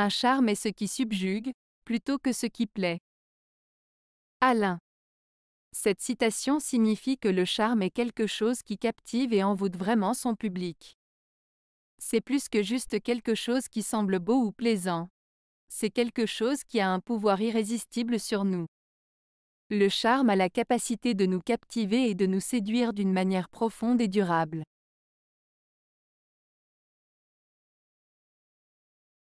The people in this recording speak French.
Un charme est ce qui subjugue, plutôt que ce qui plaît. Alain. Cette citation signifie que le charme est quelque chose qui captive et envoûte vraiment son public. C'est plus que juste quelque chose qui semble beau ou plaisant. C'est quelque chose qui a un pouvoir irrésistible sur nous. Le charme a la capacité de nous captiver et de nous séduire d'une manière profonde et durable.